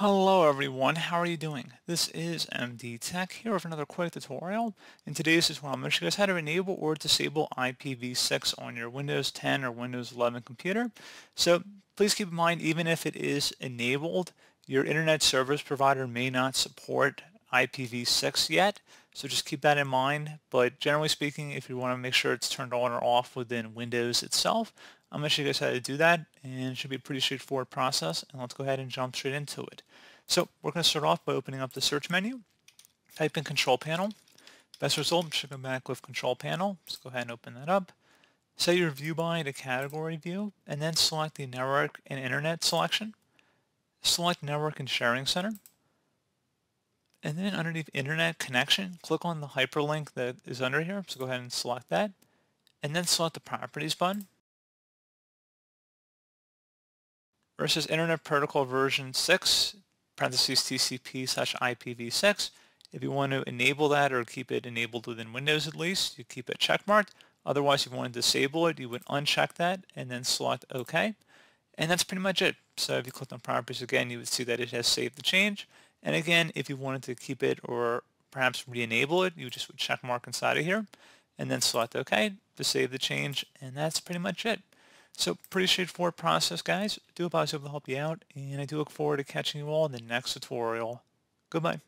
Hello everyone, how are you doing? This is MD Tech here with another quick tutorial. In today's tutorial, I'm going to show you guys how to enable or disable IPv6 on your Windows 10 or Windows 11 computer. So please keep in mind, even if it is enabled, your internet service provider may not support IPv6 yet. So just keep that in mind. But generally speaking, if you want to make sure it's turned on or off within Windows itself, I'm going to show you guys how to do that. And it should be a pretty straightforward process. And let's go ahead and jump straight into it. So we're going to start off by opening up the search menu. Type in Control Panel. Best result should come back with Control Panel. Let's go ahead and open that up. Set your view by to Category View, and then select the Network and Internet selection. Select Network and Sharing Center. And then underneath Internet Connection, click on the hyperlink that is under here. So go ahead and select that. And then select the Properties button. Versus Internet Protocol version 6, parentheses TCP slash IPv6. If you want to enable that or keep it enabled within Windows at least, you keep it checkmarked. Otherwise, if you want to disable it, you would uncheck that and then select OK. And that's pretty much it. So if you click on Properties again, you would see that it has saved the change. And again, if you wanted to keep it or perhaps re-enable it, you just would check mark inside of here and then select OK to save the change. And that's pretty much it. So pretty straightforward process, guys. do a positive to help you out, and I do look forward to catching you all in the next tutorial. Goodbye.